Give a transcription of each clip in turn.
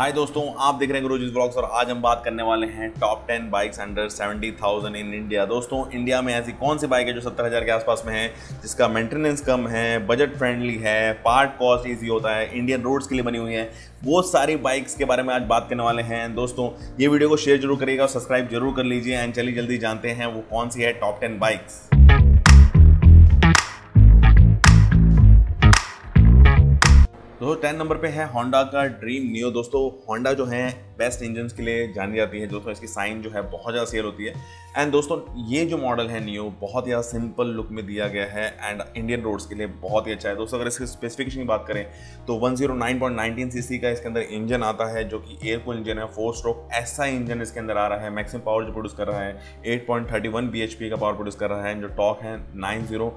हाय दोस्तों आप देख रहे हैं गुरुजीत ब्लॉग्स और आज हम बात करने वाले हैं top ten bikes under seventy thousand in India दोस्तों इंडिया में ऐसी कौन सी बाइक है जो सत्तर हज़ार के आसपास में है जिसका मेंटेनेंस कम है बजट फ्रेंडली है पार्ट कॉस्ट ईजी होता है इंडियन रोड्स के लिए बनी हुई है वो सारी बाइक्स के बारे में आज बात करने वाले हैं दोस्तों ये वीडियो को शेयर जरूर करिएगा और सब्सक्राइब जरूर कर लीजिए एंड चलिए जल्दी जानते हैं वो कौन सी है टॉप टेन बाइक्स दोस्तों टेन नंबर पे है होंडा का ड्रीम न्यू दोस्तों होंडा जो है बेस्ट इंजन के लिए जानी जाती है दोस्तों इसकी साइन जो है बहुत ज़्यादा सेल होती है एंड दोस्तों ये जो मॉडल है न्यू बहुत ज़्यादा सिंपल लुक में दिया गया है एंड इंडियन रोड्स के लिए बहुत ही अच्छा है दोस्तों अगर इसकी स्पेसिफिकेशन की बात करें तो 109.19 सीसी का इसके अंदर इंजन आता है जो कि एयरकूल इंजन है फोर स्ट्रोक ऐसा इंजन इसके अंदर आ रहा है मैक्सिमम पावर जो प्रोड्यूस कर रहा है एच पी का पावर प्रोड्यूस कर रहा है जो टॉक है नाइन जीरो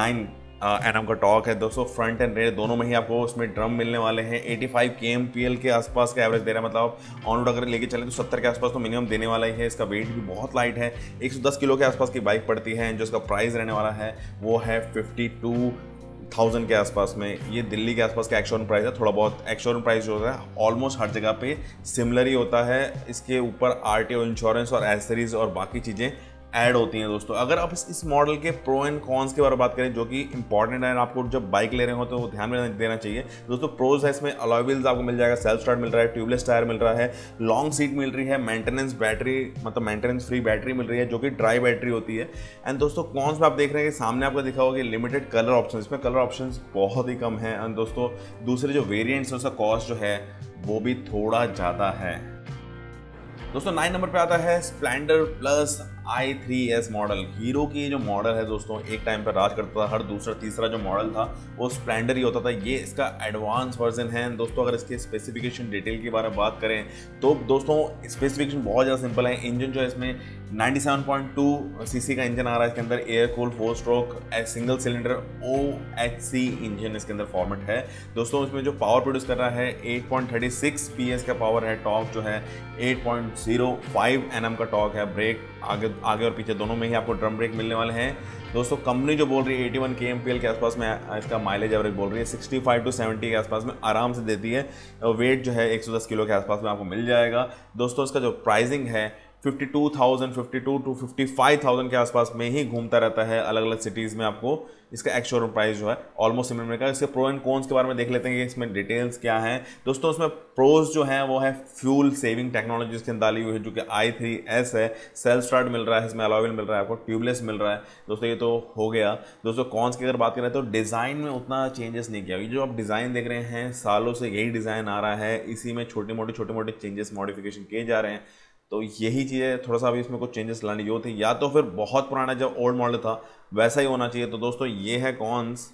नाइन एंड आपका टॉक है दोस्तों फ्रंट एंड रेयर दोनों में ही आपको उसमें ड्रम मिलने वाले हैं 85 फाइव के एम पी एल के आसपास का एवरेज दे रहा है मतलब आप ऑन रोड अगर लेके चले तो 70 के आसपास तो मिनिमम देने वाला ही है इसका वेट भी बहुत लाइट है 110 किलो के आसपास की बाइक पड़ती है जो इसका प्राइस रहने वाला है वो है फिफ्टी थाउजेंड के आसपास में ये दिल्ली के आसपास का एक्शोरूम प्राइस है थोड़ा बहुत एक्शोरूम प्राइस जो होता है ऑलमोस्ट हर जगह पे सिमिलर ही होता है इसके ऊपर आर इंश्योरेंस और एसेसरीज और बाकी चीज़ें ऐड होती हैं दोस्तों अगर आप इस इस मॉडल के प्रो एंड कॉन्स के बारे में बात करें जो कि इंपॉर्टेंट है आपको जब बाइक ले रहे हो तो ध्यान में देना चाहिए दोस्तों प्रोज है इसमें अलॉयल्स आपको मिल जाएगा सेल्फ स्टार्ट मिल रहा है ट्यूबलेस टायर मिल रहा है लॉन्ग सीट मिल रही है मेंटेनेंस बैटरी मतलब मेंटेनेंस फ्री बैटरी मिल रही है जो कि ड्राई बैटरी होती है एंड दोस्तों कॉन्स में आप देख रहे हैं कि सामने आपको दिखा होगा कि लिमिटेड कलर ऑप्शन इसमें कलर ऑप्शन बहुत ही कम है एंड दोस्तों दूसरे जो वेरियंट्स है उसका कॉस्ट जो है वो भी थोड़ा ज़्यादा है दोस्तों नाइन नंबर पे आता है Splendor plus I three S model Hero की जो मॉडल है दोस्तों एक टाइम पर राज करता था हर दूसरा तीसरा जो मॉडल था वो स्प्लेंडर ही होता था ये इसका एडवांस वर्जन है दोस्तों अगर इसके स्पेसिफिकेशन डिटेल के बारे में बात करें तो दोस्तों स्पेसिफिकेशन बहुत ज़्यादा सिंपल है इंजन जो है इसमें 97.2 सीसी का इंजन आ रहा है इसके अंदर air cool four stroke single cylinder O H C engine इसके अंदर फॉर्मेट है दोस्तों इसमें जो पावर प्रोड्यूस कर रहा है 8.36 पॉइंट का पावर है टॉक जो है 8.05 पॉइंट का टॉक है ब्रेक आगे आगे और पीछे दोनों में ही आपको ड्रम ब्रेक मिलने वाले हैं दोस्तों कंपनी जो बोल रही है 81 वन के आसपास में इसका माइलेज एवरेज बोल रही है 65 टू सेवेंटी के आसपास में आराम से देती है वेट जो है 110 किलो के आसपास में आपको मिल जाएगा दोस्तों इसका जो प्राइसिंग है थाउजेंड फिफ्टी टू थाउजेंड के आसपास में ही घूमता रहता है अलग अलग सिटीज़ में आपको इसका एक्स शोरूम प्राइस जो है ऑलमोस्ट सिमिलर मिलेगा इसके प्रो एंड कॉन्स के बारे में देख लेते हैं कि इसमें डिटेल्स क्या हैं दोस्तों इसमें प्रोज जो हैं वो है फ्यूल सेविंग टेक्नोलॉजी इसके अंदर हुई है जो कि आई थ्री एस है सेल स्टार्ट मिल रहा है इसमें अलावेल मिल रहा है आपको ट्यूबलेस मिल रहा है दोस्तों ये तो हो गया दोस्तों कॉन्स की अगर बात करें तो डिज़ाइन में उतना चेंजेस नहीं किया जो आप डिज़ाइन देख रहे हैं सालों से यही डिज़ाइन आ रहा है इसी में छोटे मोटे छोटे मोटे चेंजेस मॉडिफिकेशन किए जा रहे हैं तो यही चीज़ें थोड़ा सा अभी इसमें कुछ चेंजेस लाने जो थे या तो फिर बहुत पुराना जब ओल्ड मॉडल था वैसा ही होना चाहिए तो दोस्तों ये है कॉन्स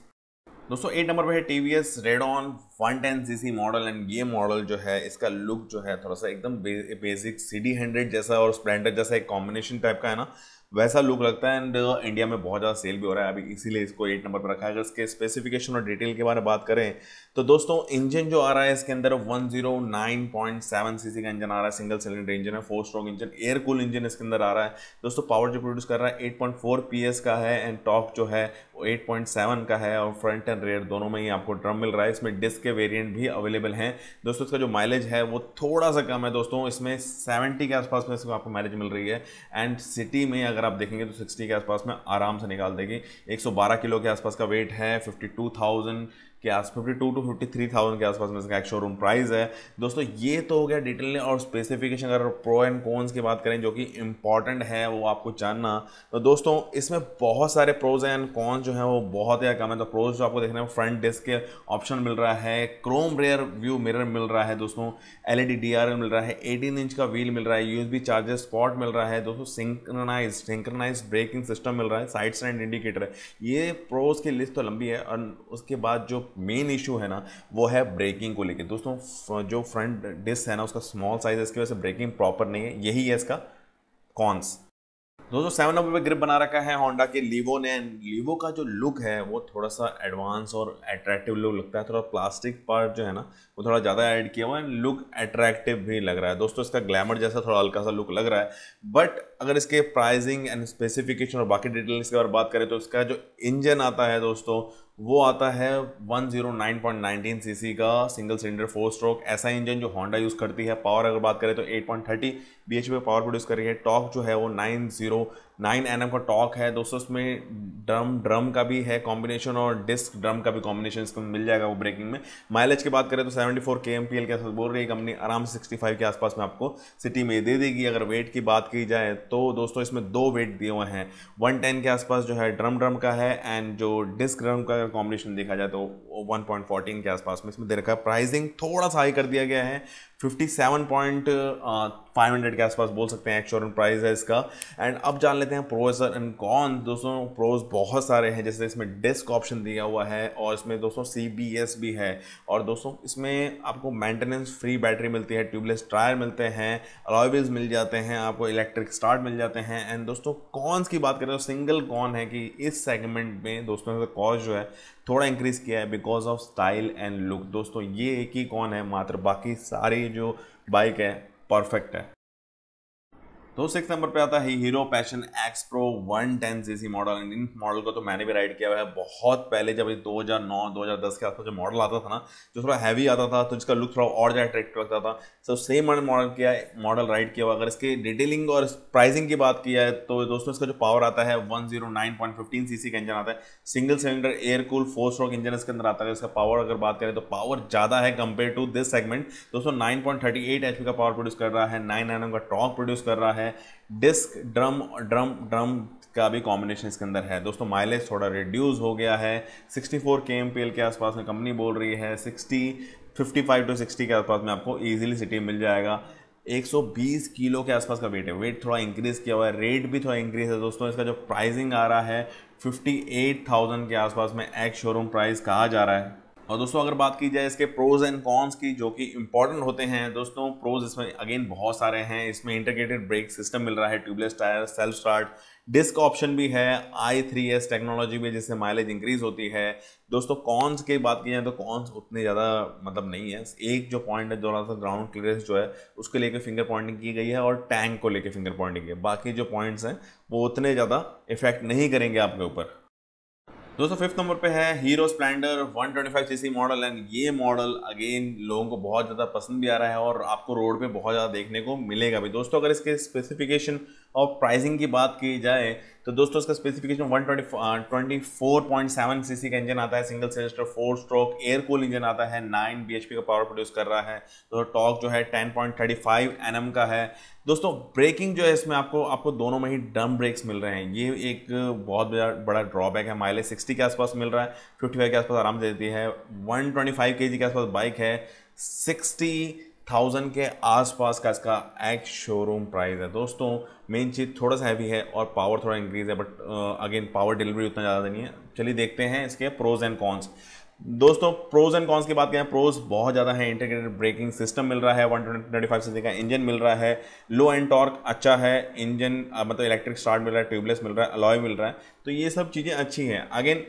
दोस्तों एट नंबर पे है T V S Radeon one ten C C model and ये मॉडल जो है इसका लुक जो है थोड़ा सा एकदम बेसिक सी डी हंड्रेड जैसा और स्प्लेंडर जैसा एक कॉम्बिनेशन टाइप का है ना वैसा लुक लगता है एंड इंडिया uh, में बहुत ज़्यादा सेल भी हो रहा है अभी इसीलिए इसको एट नंबर पर रखा है अगर इसके स्पेसिफिकेशन और डिटेल के बारे में बात करें तो दोस्तों इंजन जो आ रहा है इसके अंदर one zero nine point C C का इंजन आ रहा है सिंगल सिलेंडर इंजन है four stroke engine air cool engine इसके अंदर आ रहा है दोस्तों पावर जो प्रोड्यूस कर रहा है पी एस का है एंड टॉक जो है वो सेवन का है और फ्रंट एंड रेयर दोनों में ही आपको ड्रम मिल रहा है इसमें डिस्क के वेरियंट भी अवेलेबल हैं दोस्तों इसका जो माइलेज है वो थोड़ा सा कम है दोस्तों इसमें सेवेंटी के आसपास में इसको आपको माइलेज मिल रही है एंड सिटी में अगर अगर आप देखेंगे तो 60 के आसपास में आराम से निकाल देगी 112 किलो के आसपास का वेट है 52,000 के आस fifty two two fifty three thousand के आसपास में इसका एक शोरूम प्राइस है दोस्तों ये तो हो गया डिटेल और स्पेसिफिकेशन अगर प्रो एंड कॉन्स की बात करें जो कि इंपॉर्टेंट है वो आपको जानना तो दोस्तों इसमें बहुत सारे प्रोज एंड कॉन्स जो है वो बहुत ही कम है तो प्रोज जो आपको देखने में फ्रंट डेस्क के ऑप्शन मिल रहा है क्रोम रेयर व्यू मिरर मिल रहा है दोस्तों एल ई e मिल रहा है एटीन इंच का व्हील मिल रहा है यू एस चार्जर स्पॉट मिल रहा है दोस्तों सिंक्रनाइज सिंक्रनाइज ब्रेकिंग सिस्टम मिल रहा है साइड स्टैंड इंडिकेटर है ये प्रोज की लिस्ट तो लंबी है और उसके बाद जो मेन इशू है ना वो है ब्रेकिंग को लेकर दोस्तों जो फ्रंट डिस्क है ना उसका स्मॉल साइज है इसकी वजह से ब्रेकिंग प्रॉपर नहीं है यही है इसका कॉन्स दोस्तों सेवन नंबर पे ग्रिप बना रखा है होंडा के लीवो ने लीवो का जो लुक है वो थोड़ा सा एडवांस और अट्रैक्टिव लुक लगता है थोड़ा प्लास्टिक पार्ट जो है ना वो थोड़ा ज़्यादा ऐड किया हुआ है लुक अट्रैक्टिव भी लग रहा है दोस्तों इसका ग्लैमर जैसा थोड़ा हल्का सा लुक लग रहा है बट अगर इसके प्राइजिंग एंड स्पेसिफिकेशन और बाकी डिटेल्स इसके बारे बात करें तो इसका जो इंजन आता है दोस्तों वो आता है 109.19 सीसी का सिंगल सिलेंडर फोर स्ट्रोक ऐसा इंजन जो होंडा यूज़ करती है पावर अगर बात करें तो 8.30 बीएचपी पावर प्रोड्यूस कर रही है टॉक जो है वो नाइन एन का टॉक है दोस्तों इसमें ड्रम ड्रम का भी है कॉम्बिनेशन और डिस्क ड्रम का भी कॉम्बिनेशन इसमें मिल जाएगा वो ब्रेकिंग में माइलेज की बात करें तो 74 फोर के एम पी एल के साथ बोल रही है कंपनी आराम से 65 के आसपास में आपको सिटी में दे देगी अगर वेट की बात की जाए तो दोस्तों इसमें दो वेट दिए हुए हैं वन टेन के आसपास जो है ड्रम ड्रम का है एंड जो डिस्क ड्रम का अगर कॉम्बिनेशन देखा जाए तो वन पॉइंट फोर्टीन के आसपास में इसमें दे रखा है प्राइजिंग थोड़ा सा हाई कर दिया गया है fifty seven point five hundred के आसपास बोल सकते हैं एक्चुअल प्राइस है इसका एंड अब जान लेते हैं प्रोसर एंड कॉन दोस्तों प्रोज बहुत सारे हैं जैसे इसमें डिस्क ऑप्शन दिया हुआ है और इसमें दोस्तों सी भी है और दोस्तों इसमें आपको मेंटेनेंस फ्री बैटरी मिलती है ट्यूबलेस टायर मिलते हैं अलॉयबल्स मिल जाते हैं आपको इलेक्ट्रिक स्टार्ट मिल जाते हैं एंड दोस्तों कॉन्स की बात करें तो सिंगल कॉन है कि इस सेगमेंट में दोस्तों कॉस्ट जो है थोड़ा इंक्रीज किया है because of style and look दोस्तों ये एक ही कौन है मात्र बाकी सारी जो बाइक है परफेक्ट है तो सिक्स नंबर पे आता है Hero Passion X Pro one ten C model इन मॉडल को तो मैंने भी राइड किया हुआ है बहुत पहले जब ये 2009 2010 के आसपास जो मॉडल आता था ना जो थोड़ा हैवी आता था तो जिसका लुक थोड़ा और ज़्यादा अट्रैक्टिव लगता था सो सेम मॉडल किया मॉडल राइड किया हुआ अगर इसके डिटेलिंग और प्राइसिंग की बात की है तो दोस्तों इसका जो पावर आता है वन सीसी oh का इंजन आता है single cylinder air cool four stroke engine इसके अंदर आता है इसका पावर अगर बात करें तो पावर ज़्यादा है कंपेयर टू दिस सेगमेंट दोस्तों नाइन पॉइंट का पावर प्रोड्यूस कर रहा है नाइन एन का टॉक प्रोड्यूस कर रहा है है डिस्क ड्रम ड्रम ड्रम का भी कॉम्बिनेशन इसके अंदर है दोस्तों माइलेज थोड़ा रिड्यूस हो गया है 64 फोर के एम के आसपास में कंपनी बोल रही है 60 55 टू 60 के आसपास में आपको इजीली सिटी मिल जाएगा 120 किलो के आसपास का वेट है वेट थोड़ा इंक्रीज किया हुआ है रेट भी थोड़ा इंक्रीज है दोस्तों इसका जो प्राइसिंग आ रहा है 58,000 के आसपास में एक्स शोरूम प्राइस कहा जा रहा है और दोस्तों अगर बात की जाए इसके प्रोज एंड कॉन्स की जो कि इंपॉर्टेंट होते हैं दोस्तों प्रोज इसमें अगेन बहुत सारे हैं इसमें इंटरग्रेटेड ब्रेक सिस्टम मिल रहा है tubeless tyre self start disc option भी है आई थ्री एस टेक्नोलॉजी भी जिससे माइलेज इंक्रीज होती है दोस्तों कॉन्स की बात की जाए तो कॉन्स उतने ज़्यादा मतलब नहीं है एक जो पॉइंट है थोड़ा सा ग्राउंड क्लियरेंस जो है उसको लेकर फिंगर पॉइंटिंग की गई है और टैंक को लेकर फिंगर पॉइंटिंग की है बाकी जो पॉइंट्स हैं वो उतने ज़्यादा इफेक्ट नहीं करेंगे आपके ऊपर दोस्तों फिफ्थ नंबर पे है Hero Splendor 125 CC model and ये मॉडल अगेन लोगों को बहुत ज़्यादा पसंद भी आ रहा है और आपको रोड पे बहुत ज़्यादा देखने को मिलेगा भी दोस्तों अगर इसके स्पेसिफिकेशन और प्राइसिंग की बात की जाए तो दोस्तों इसका specification one twenty twenty four point seven C C का इंजन आता है single cylinder four stroke air cool engine आता है नाइन बी एच पी का पावर प्रोड्यूस कर रहा है तो टॉक जो है ten point thirty five N M का है दोस्तों ब्रेकिंग जो है इसमें आपको आपको दोनों में ही डम ब्रेक्स मिल रहे हैं ये एक बहुत बड़ा ड्रॉबैक है माइलेज सिक्सटी के आसपास मिल रहा है फिफ्टी फाइव के आसपास आराम से देती है वन ट्वेंटी फाइव के जी के आसपास बाइक है सिक्सटी थाउजेंड के आसपास का इसका एक्स शोरूम प्राइस है दोस्तों मेन चीज़ थोड़ा सा हैवी है और पावर थोड़ा इंक्रीज है बट अगेन पावर डिलीवरी उतना ज़्यादा नहीं है चलिए देखते हैं इसके प्रोज एंड कॉन्स दोस्तों प्रोज एंड कॉन्स की बात करें प्रोज बहुत ज़्यादा है इंटीग्रेटेड ब्रेकिंग सिस्टम मिल रहा है वन ट्वेंटी फाइव का इंजन मिल रहा है लो एंड टॉर्क अच्छा है इंजन मतलब इलेक्ट्रिक स्टार्ट मिल रहा है ट्यूबलेस मिल रहा है अलॉय मिल रहा है तो ये सब चीज़ें अच्छी हैं अगेन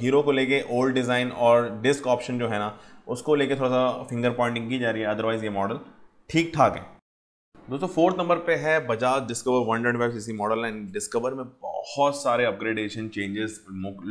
हीरो को लेके ओल्ड डिज़ाइन और डिस्क ऑप्शन जो है ना उसको लेके थोड़ा सा फिंगर पॉइंटिंग की जा रही है अदरवाइज़ ये मॉडल ठीक ठाक है दोस्तों फोर्थ नंबर पे है Bajaj Discover one hundred five C model and Discover में बहुत सारे अपग्रेडेशन चेंजेस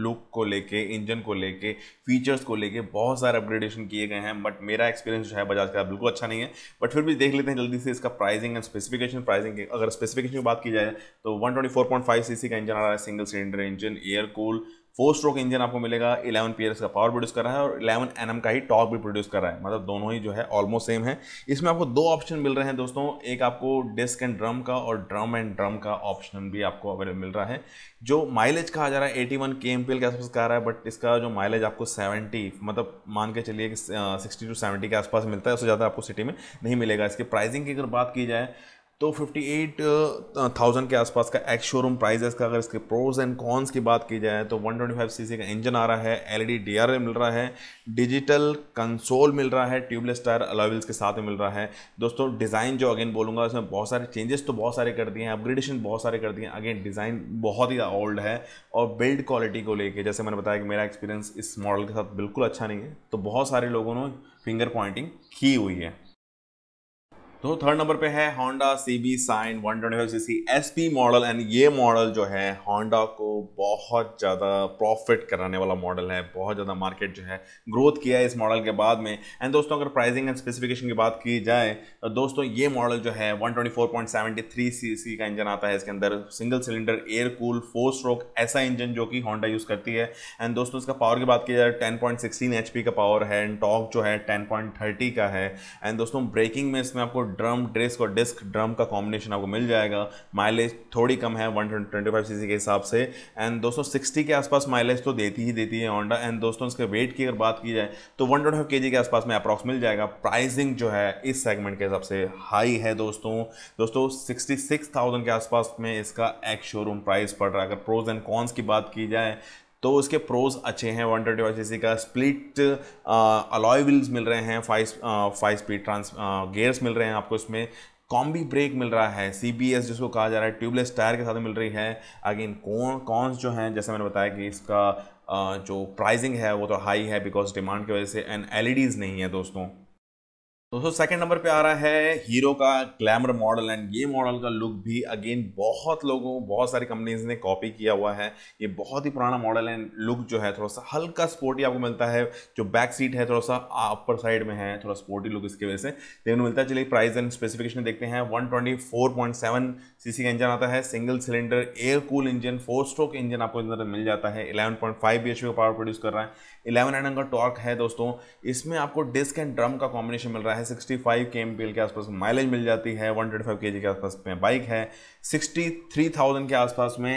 लुक को लेके इंजन को लेके फीचर्स को लेके बहुत सारे अपग्रेडेशन किए गए हैं बट मेरा एक्सपीरियंस जो है बजाज का बिल्कुल अच्छा नहीं है बट फिर भी देख लेते हैं जल्दी से इसका प्राइसिंग एंड स्पेसिफिकेशन प्राइसिंग अगर स्पेसिफिकेशन की बात की जाए तो one twenty four point five C C का इंजन आ रहा है single cylinder engine air cool cool, four stroke engine आपको मिलेगा इलेवन पी का पावर प्रोड्यूस कर रहा है और इलेवन एन का ही टॉप भी प्रोड्यूस कर रहा है मतलब दोनों ही जो है ऑलमोस्ट सेम है इसमें आपको दो ऑप्शन मिल रहे हैं दोस्तों एक आपको डिस्क एंड ड्रम का और ड्रम एंड ड्रम का ऑप्शन भी आपको अवेलेबल मिल रहा है जो माइलेज कहा जा रहा है एटी वन के एम के आसपास कहा रहा है बट इसका जो माइलेज आपको सेवेंटी मतलब मान के चलिए कि सिक्सटी टू सेवेंटी के आसपास मिलता है उससे ज़्यादा आपको सिटी में नहीं मिलेगा इसके प्राइसिंग की अगर बात की जाए तो 58,000 uh, uh, के आसपास का एक्स शोरूम प्राइस है इसका अगर इसके प्रोज एंड कॉन्स की बात की जाए तो 125 सीसी का इंजन आ रहा है एलईडी डीआरएल e मिल रहा है डिजिटल कंसोल मिल रहा है ट्यूबलेस टायर अलॉयल्स के साथ में मिल रहा है दोस्तों डिज़ाइन जो अगेन बोलूँगा उसमें बहुत सारे चेंजेस तो बहुत सारे कर दिए हैं अपग्रेडेशन बहुत सारे कर दिए हैं अगेन डिज़ाइन बहुत ही ओल्ड है और बिल्ड क्वालिटी को लेकर जैसे मैंने बताया कि मेरा एक्सपीरियंस इस मॉडल के साथ बिल्कुल अच्छा नहीं है तो बहुत सारे लोगों ने फिंगर पॉइंटिंग की हुई है तो थर्ड नंबर पे है Honda C B Shine one twenty five C C S P model and ये मॉडल जो है होंडा को बहुत ज़्यादा प्रॉफिट कराने वाला मॉडल है बहुत ज़्यादा मार्केट जो है ग्रोथ किया है इस मॉडल के बाद में एंड दोस्तों अगर प्राइसिंग एंड स्पेसिफिकेशन की बात की जाए तो दोस्तों ये मॉडल जो है one twenty four point seventy three C C का इंजन आता है इसके अंदर single cylinder air cool four stroke ऐसा इंजन जो कि होंडा यूज़ करती है एंड दोस्तों इसका पावर की बात की जाए ten point sixteen H P का पावर है एंड टॉक जो है टेन पॉइंट थर्टी का है एंड दोस्तों ब्रेकिंग में इसमें आपको ड्रम डिस्क और डिस्क ड्रम का कॉम्बिनेशन आपको मिल जाएगा माइलेज थोड़ी कम है वन ट्वेंटी फाइव के हिसाब से एंड दोस्तों सिक्सटी के आसपास माइलेज तो देती ही देती है ऑनडा एंड दोस्तों इसके वेट की अगर बात की जाए तो वन ट्वेंटी के के आसपास में अप्रॉक्स मिल जाएगा प्राइसिंग जो है इस सेगमेंट के हिसाब से हाई है दोस्तों दोस्तों सिक्सटी सिक्स थाउजेंड के आसपास में इसका एक्स शोरूम प्राइस पड़ रहा है अगर प्रोज एंड कॉन्स की बात की जाए तो उसके प्रोज अच्छे हैं वन ट्वेंटी फाइव सी का स्प्लिट अलॉय व्हील्स मिल रहे हैं five five speed trans gears मिल रहे हैं आपको इसमें कॉम्बी ब्रेक मिल रहा है सी बी एस जिसको कहा जा रहा है ट्यूबलेस टायर के साथ मिल रही है अगेन कौन कौन जो हैं जैसे मैंने बताया कि इसका जो प्राइजिंग है वो तो हाई है बिकॉज डिमांड की वजह से एंड एल e नहीं है दोस्तों दोस्तों सेकंड नंबर पे आ रहा है हीरो का ग्लैमर मॉडल एंड ये मॉडल का लुक भी अगेन बहुत लोगों बहुत सारी कंपनीज ने कॉपी किया हुआ है ये बहुत ही पुराना मॉडल एंड लुक जो है थोड़ा सा हल्का स्पोर्टी आपको मिलता है जो बैक सीट है थोड़ा सा अपर साइड में है थोड़ा स्पोर्टी लुक इसकी वजह से देखने मिलता है चलिए प्राइस एंड स्पेसिफिकेशन देखते हैं वन सीसी का इंजन आता है single cylinder air cool engine four stroke engine आपको इंजन मिल जाता है इलेवन पॉइंट का पावर प्रोड्यूस कर रहा है इलेवन एंड का टॉर्क है दोस्तों इसमें आपको डिस्क एंड ड्रम का कॉम्बिनेशन मिल रहा है है 65 फाइव के एम के आसपास माइलेज मिल जाती है 125 ट्वेंटी के आसपास में बाइक है 63,000 के आसपास में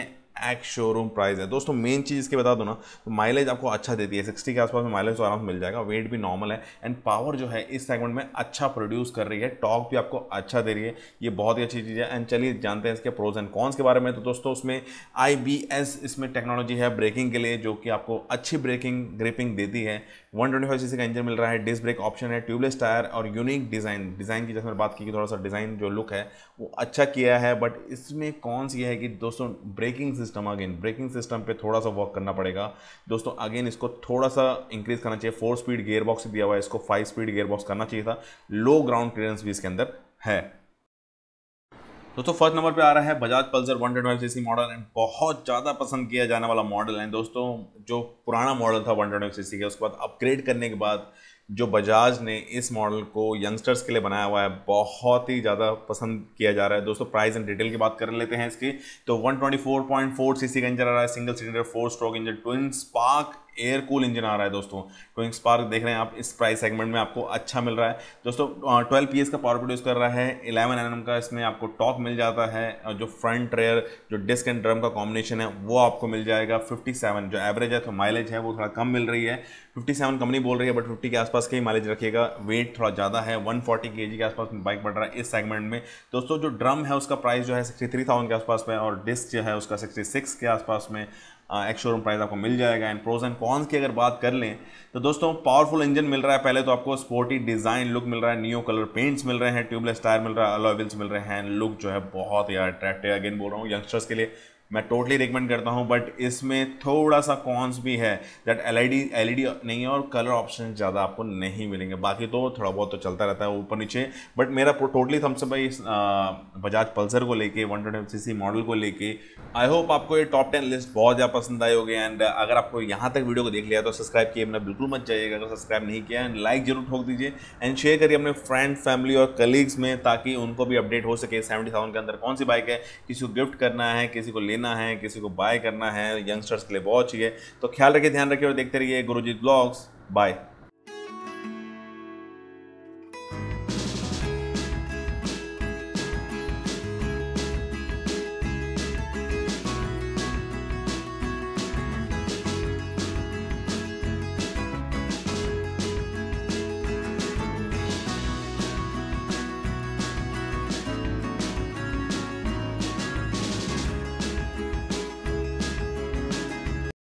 एक्स शोरूम प्राइस है दोस्तों मेन चीज़ इसके बता दो ना तो माइलेज आपको अच्छा देती है 60 के आसपास में माइलेज तो आराम से मिल जाएगा वेट भी नॉर्मल है एंड पावर जो है इस सेगमेंट में अच्छा प्रोड्यूस कर रही है टॉक भी आपको अच्छा दे रही है ये बहुत ही अच्छी चीज़ है एंड चलिए जानते हैं इसके प्रोज एंड कॉन्स के बारे में तो दोस्तों उसमें आई इसमें टेक्नोलॉजी है ब्रेकिंग के लिए जो कि आपको अच्छी ब्रेकिंग ग्रिपिंग देती है वन ट्वेंटी का इंजन मिल रहा है डिस्क ब्रेक ऑप्शन है ट्यूबलेस टायर और यूनिक डिज़ाइन डिज़ाइन की जैसे बात की कि थोड़ा सा डिज़ाइन जो लुक है वो अच्छा किया है बट इसमें कौन सी है कि दोस्तों braking system again braking system पे थोड़ा सा वर्क करना पड़ेगा दोस्तों अगेन इसको थोड़ा सा इंक्रीज करना चाहिए फोर स्पीड गेयर बॉक्स दिया हुआ है इसको फाइव स्पीड गेयर बॉक्स करना चाहिए था लो ग्राउंड क्लियरेंस भी इसके अंदर है दोस्तों फर्स्ट नंबर पे आ रहा है Bajaj Pulsar 125 CC model and बहुत ज़्यादा पसंद किया जाने वाला मॉडल है दोस्तों जो पुराना मॉडल था 125 सीसी का उसके बाद अपग्रेड करने के बाद जो बजाज ने इस मॉडल को यंगस्टर्स के लिए बनाया हुआ है बहुत ही ज़्यादा पसंद किया जा रहा है दोस्तों प्राइस एंड डिटेल की बात कर लेते हैं इसकी तो 124.4 सीसी का इंजन आ रहा है single cylinder four stroke engine twin spark air cool engine आ रहा है दोस्तों टोइंग स्पार्क देख रहे हैं आप इस प्राइस सेगमेंट में आपको अच्छा मिल रहा है दोस्तों ट्वेल्व पी का पावर प्रोड्यूस कर रहा है इलेवन एन का इसमें आपको टॉक मिल जाता है और जो फ्रंट रेयर जो डिस्क एंड ड्रम का कॉम्बिनेशन है वो आपको मिल जाएगा 57 जो एवरेज है तो माइलेज है वो थोड़ा कम मिल रही है 57 कंपनी बोल रही है बट फिफ्टी के आसपास के ही माइलेज रखिएगा वेट थोड़ा ज़्यादा है वन फोर्टी के आसपास बाइक बढ़ रहा है इस सेगमेंट में दोस्तों जो ड्रम है उसका प्राइस जो है सिक्सटी के आसपास में और डिस्क जो है उसका सिक्सटी के आसपास में एक्शोरूम शोरूम प्राइस आपको मिल जाएगा एंड प्रोज एंड कॉन्स की अगर बात कर लें तो दोस्तों पावरफुल इंजन मिल रहा है पहले तो आपको स्पोर्टी डिज़ाइन लुक मिल रहा है न्यू कलर पेंट्स मिल रहे हैं ट्यूबलेस टायर मिल रहा है अलॉयल्स मिल रहे हैं लुक जो है बहुत ही अट्रैक्टिव अगेन बोल रहा हूँ यंगस्टर्स के लिए मैं टोटली रिकमेंड करता हूँ बट इसमें थोड़ा सा कॉन्स भी है दैट एल आई डी नहीं है और कलर ऑप्शन ज़्यादा आपको नहीं मिलेंगे बाकी तो थोड़ा बहुत तो चलता रहता है ऊपर नीचे बट मेरा टोटली थम्स भाई बजाज पल्सर को लेके वन ट्वेंटी मॉडल को लेके आई होप आपको ये टॉप टेन लिस्ट बहुत ज़्यादा पसंद आई होगी एंड अगर आपको यहाँ तक वीडियो को देख लिया तो सब्सक्राइब किए अपना बिल्कुल मत जाइएगा अगर सब्सक्राइब नहीं किया एंड लाइक जरूर ठोक दीजिए एंड शेयर करिए अपने फ्रेंड फैमिली और कलीग्स में ताकि उनको भी अपडेट हो सके सेवेंटी के अंदर कौन सी बाइक है किसी को गिफ्ट करना है किसी को लेना लेना है किसी को बाय करना है यंगस्टर्स के लिए बहुत चाहिए तो ख्याल रखिए ध्यान रखिए और देखते रहिए गुरुजीत ब्लॉग्स बाय